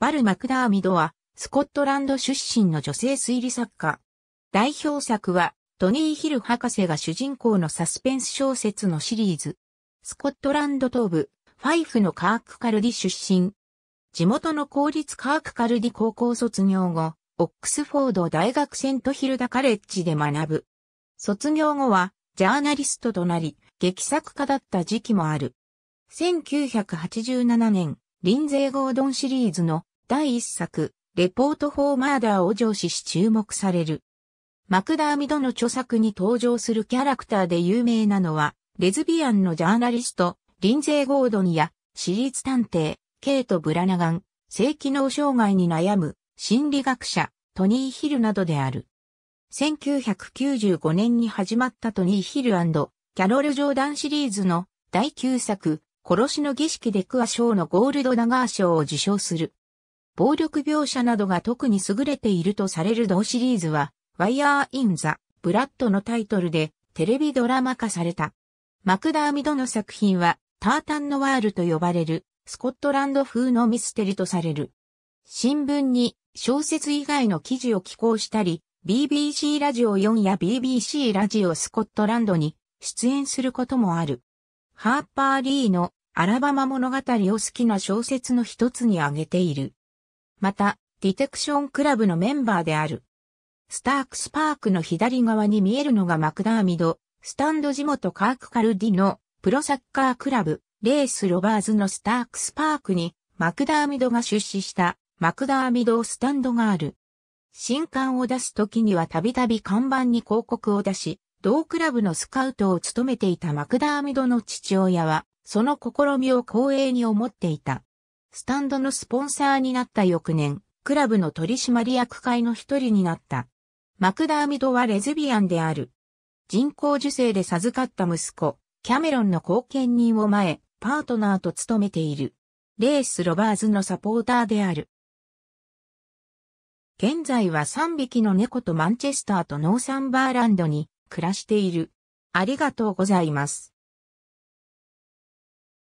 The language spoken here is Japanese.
バル・マクダーミドは、スコットランド出身の女性推理作家。代表作は、トニー・ヒル博士が主人公のサスペンス小説のシリーズ。スコットランド東部、ファイフのカークカルディ出身。地元の公立カークカルディ高校卒業後、オックスフォード大学セントヒルダカレッジで学ぶ。卒業後は、ジャーナリストとなり、劇作家だった時期もある。1987年、リンゼー・ゴードンシリーズの第1作、レポート・フォー・マーダーを上司し注目される。マクダーミドの著作に登場するキャラクターで有名なのは、レズビアンのジャーナリスト、リンゼー・ゴードンや、私立探偵、ケイト・ブラナガン、性機能障害に悩む、心理学者、トニー・ヒルなどである。1995年に始まったトニー・ヒルキャロル・ジョーダンシリーズの第9作、殺しの儀式でクア賞のゴールド・ナガー賞を受賞する。暴力描写などが特に優れているとされる同シリーズは、ワイヤー・イン・ザ・ブラッドのタイトルでテレビドラマ化された。マクダーミドの作品は、タータンのワールと呼ばれる、スコットランド風のミステリとされる。新聞に小説以外の記事を寄稿したり、BBC ラジオ4や BBC ラジオスコットランドに出演することもある。ハーパー・リーのアラバマ物語を好きな小説の一つに挙げている。また、ディテクションクラブのメンバーである。スタークスパークの左側に見えるのがマクダーミド、スタンド地元カークカルディのプロサッカークラブ、レースロバーズのスタークスパークにマクダーミドが出資したマクダーミドスタンドがある。新刊を出す時にはたびたび看板に広告を出し、同クラブのスカウトを務めていたマクダーミドの父親は、その試みを光栄に思っていた。スタンドのスポンサーになった翌年、クラブの取締役会の一人になった。マクダーミドはレズビアンである。人工受精で授かった息子、キャメロンの後見人を前、パートナーと務めている。レース・ロバーズのサポーターである。現在は3匹の猫とマンチェスターとノーサンバーランドに暮らしている。ありがとうございます。